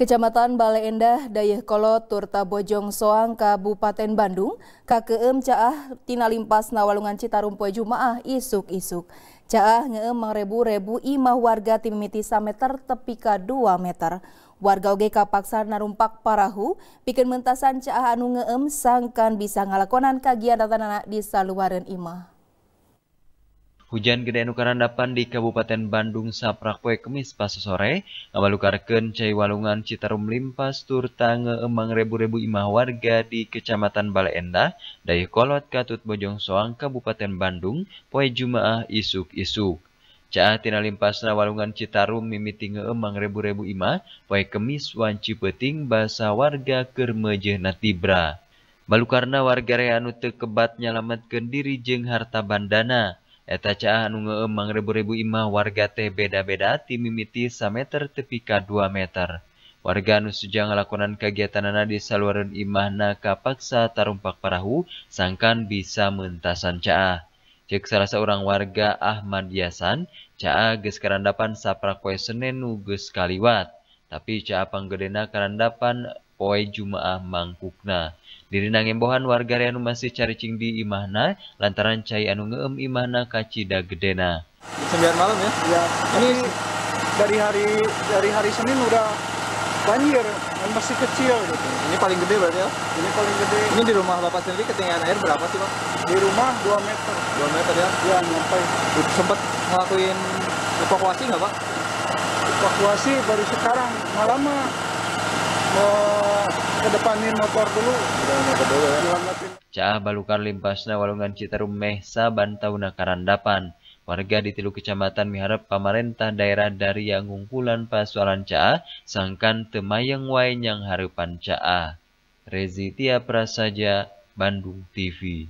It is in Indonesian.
Kecamatan Balai Endah, Kolot, Turta Bojong Soang, Kabupaten Bandung, KKM caah tinalimpas nawalungan Citarum poe Jumaah isuk-isuk. Caah ngeem mangrebu-rebu imah warga timimiti sameter tepika 2 meter. Warga oge kapaksa narumpak parahu, bikin mentasan caah anu ngeem sangkan bisa ngalakonan kagian datanana di saluaran imah. hujan Gedeukaan Dapan di Kabupaten Bandung Saprak Poe Kemis Pasesorewallukukaken Caai Walungan Citarum limpmpaturtemang bu Iima warga di Kecamatan Balleenda, Dayekolot Katut Bojongsoang Kabupaten Bandung Poe Jumaah Iuk- Iuk. Caah Tina limpmpana Walungan Citarum mimitingemangbu I poi Kemis Wacipeting basa warga Kermejehna Tibra. Balukana warga Reu tekebat Nyalamamet Kediri Jengharta Bandana. c umang 2005 warga T beda-beda tim mimiti 1 meter tepika 2 meter warga nusu ngalakonan kegiatan na di saluran Imahnakapaksa Tarrumppak paraahu sangkan bisa mentasan caah cek salah seorang warga Ahmad hiasan Cages karandapan saprak kue Senen nuges Kaliwat tapi ca Pangereena karandapan untuk poe Jumaah mangkukna. Diri nangimbohan warga anu masih cari cing di imahna lantaran cai anu ngeem imahna kacida gedena. Sembilan malam ya? Ya. Ini dari hari dari hari Senin udah banjir masih kecil gitu. Ini paling gede berarti ya? Ini paling gede. Ini di rumah Bapak sendiri ketinggian air berapa sih Pak? Di rumah 2 meter. 2 meter ya? Iya, nyampe. Sempat ngelakuin evakuasi nggak Pak? Evakuasi baru sekarang, malam kedepanin motor dulu ya. Cah balukar limpasna walungan Citarum Mehsa Bantauna Karandapan. Warga di tilu kecamatan miharap pamarentah daerah dari yang ngungkulan pasualan Cah sangkan temayang wain yang harapan Caa. Rezitia Prasaja, Bandung TV.